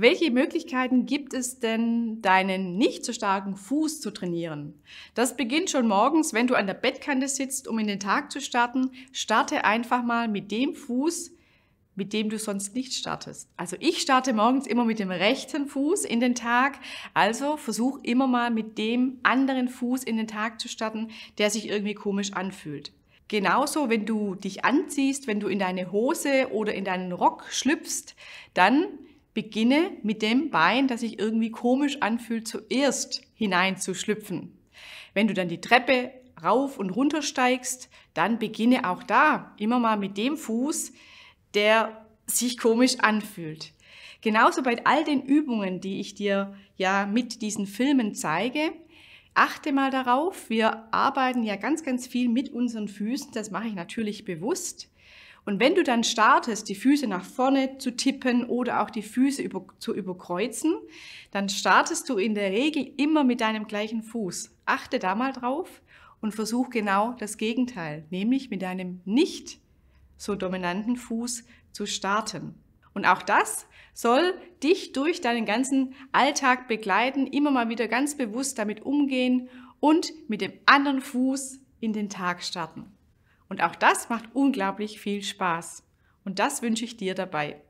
Welche Möglichkeiten gibt es denn, deinen nicht so starken Fuß zu trainieren? Das beginnt schon morgens, wenn du an der Bettkante sitzt, um in den Tag zu starten. Starte einfach mal mit dem Fuß, mit dem du sonst nicht startest. Also ich starte morgens immer mit dem rechten Fuß in den Tag. Also versuch immer mal mit dem anderen Fuß in den Tag zu starten, der sich irgendwie komisch anfühlt. Genauso, wenn du dich anziehst, wenn du in deine Hose oder in deinen Rock schlüpfst, dann beginne mit dem Bein, das sich irgendwie komisch anfühlt, zuerst hineinzuschlüpfen. Wenn du dann die Treppe rauf und runter steigst, dann beginne auch da immer mal mit dem Fuß, der sich komisch anfühlt. Genauso bei all den Übungen, die ich dir ja mit diesen Filmen zeige, achte mal darauf, wir arbeiten ja ganz, ganz viel mit unseren Füßen, das mache ich natürlich bewusst. Und wenn du dann startest, die Füße nach vorne zu tippen oder auch die Füße über, zu überkreuzen, dann startest du in der Regel immer mit deinem gleichen Fuß. Achte da mal drauf und versuch genau das Gegenteil, nämlich mit deinem nicht so dominanten Fuß zu starten. Und auch das soll dich durch deinen ganzen Alltag begleiten, immer mal wieder ganz bewusst damit umgehen und mit dem anderen Fuß in den Tag starten. Und auch das macht unglaublich viel Spaß. Und das wünsche ich dir dabei.